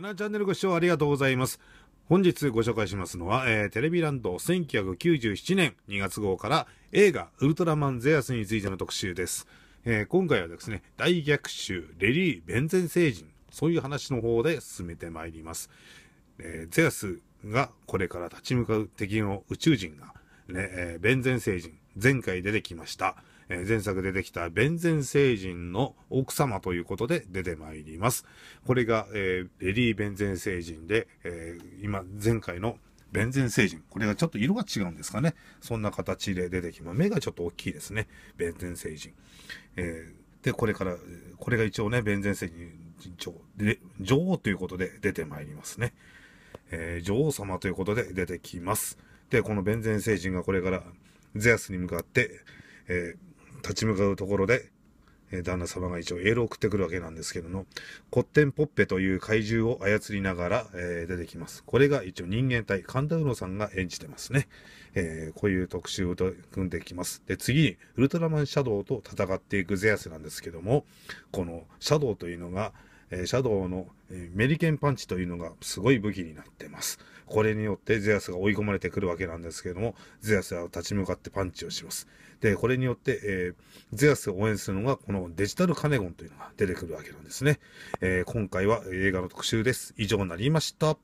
柳チャンネルご視聴ありがとうございます。本日ご紹介しますのは、えー、テレビランド1997年2月号から映画ウルトラマンゼアスについての特集です。えー、今回はですね、大逆襲、レリー・ベンゼン星人、そういう話の方で進めてまいります。えー、ゼアスがこれから立ち向かう敵の宇宙人が、ね、えー、ベンゼン星人、前回出てきました。えー、前作出てきた弁前星人の奥様ということで出てまいります。これが、えー、レンゼー弁前星人で、えー、今、前回の弁前星人。これがちょっと色が違うんですかね。そんな形で出てきます。目がちょっと大きいですね。弁前星人。えー、で、これから、これが一応ね、弁前星人女女王ということで出てまいりますね。えー、女王様ということで出てきます。で、この弁前星人がこれからゼアスに向かって、えー、立ち向かうところで、え旦那様が一応エールを送ってくるわけなんですけども、コッテンポッペという怪獣を操りながら、えー、出てきます。これが一応人間体、神田宇野さんが演じてますね。えー、こういう特集を組んできます。で、次に、ウルトラマンシャドウと戦っていくゼアスなんですけども、このシャドウというのが、えシャドウの、えメリケンパンチというのがすごい武器になってます。これによってゼアスが追い込まれてくるわけなんですけれども、ゼアスは立ち向かってパンチをします。で、これによって、えー、ゼアスを応援するのが、このデジタルカネゴンというのが出てくるわけなんですね。えー、今回は映画の特集です。以上になりました。